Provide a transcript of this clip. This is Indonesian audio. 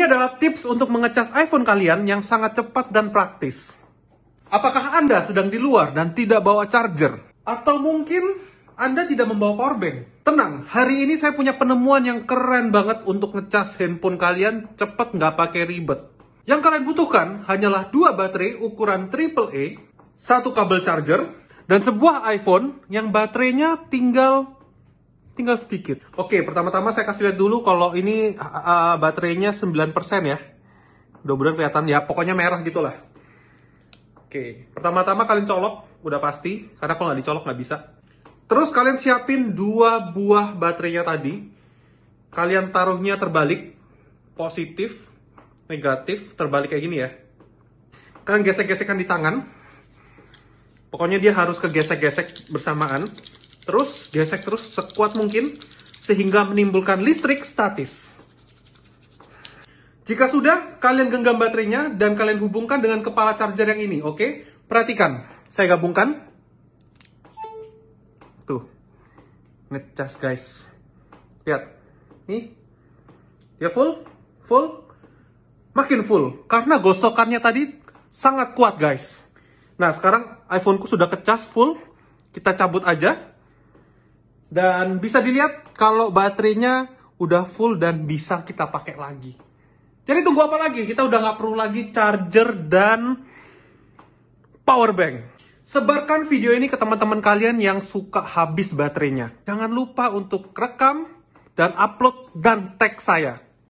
Ini adalah tips untuk mengecas iPhone kalian yang sangat cepat dan praktis. Apakah Anda sedang di luar dan tidak bawa charger? Atau mungkin Anda tidak membawa powerbank? Tenang, hari ini saya punya penemuan yang keren banget untuk ngecas handphone kalian cepat nggak pakai ribet. Yang kalian butuhkan hanyalah dua baterai ukuran AAA, satu kabel charger, dan sebuah iPhone yang baterainya tinggal tinggal sedikit. Oke, pertama-tama saya kasih lihat dulu kalau ini uh, baterainya 9% ya. Mudah-mudahan kelihatan ya, pokoknya merah gitu lah. Oke, pertama-tama kalian colok, udah pasti, karena kalau nggak dicolok nggak bisa. Terus kalian siapin dua buah baterainya tadi. Kalian taruhnya terbalik, positif, negatif, terbalik kayak gini ya. Kalian gesek gesekkan di tangan. Pokoknya dia harus kegesek-gesek bersamaan terus, gesek terus sekuat mungkin sehingga menimbulkan listrik statis. Jika sudah, kalian genggam baterainya dan kalian hubungkan dengan kepala charger yang ini, oke? Okay? Perhatikan, saya gabungkan. Tuh, ngecas guys. Lihat, nih, ya full, full, makin full. Karena gosokannya tadi sangat kuat guys. Nah, sekarang iPhone ku sudah kecas full, kita cabut aja. Dan bisa dilihat kalau baterainya udah full dan bisa kita pakai lagi. Jadi tunggu apa lagi? Kita udah nggak perlu lagi charger dan power bank. Sebarkan video ini ke teman-teman kalian yang suka habis baterainya. Jangan lupa untuk rekam dan upload dan tag saya.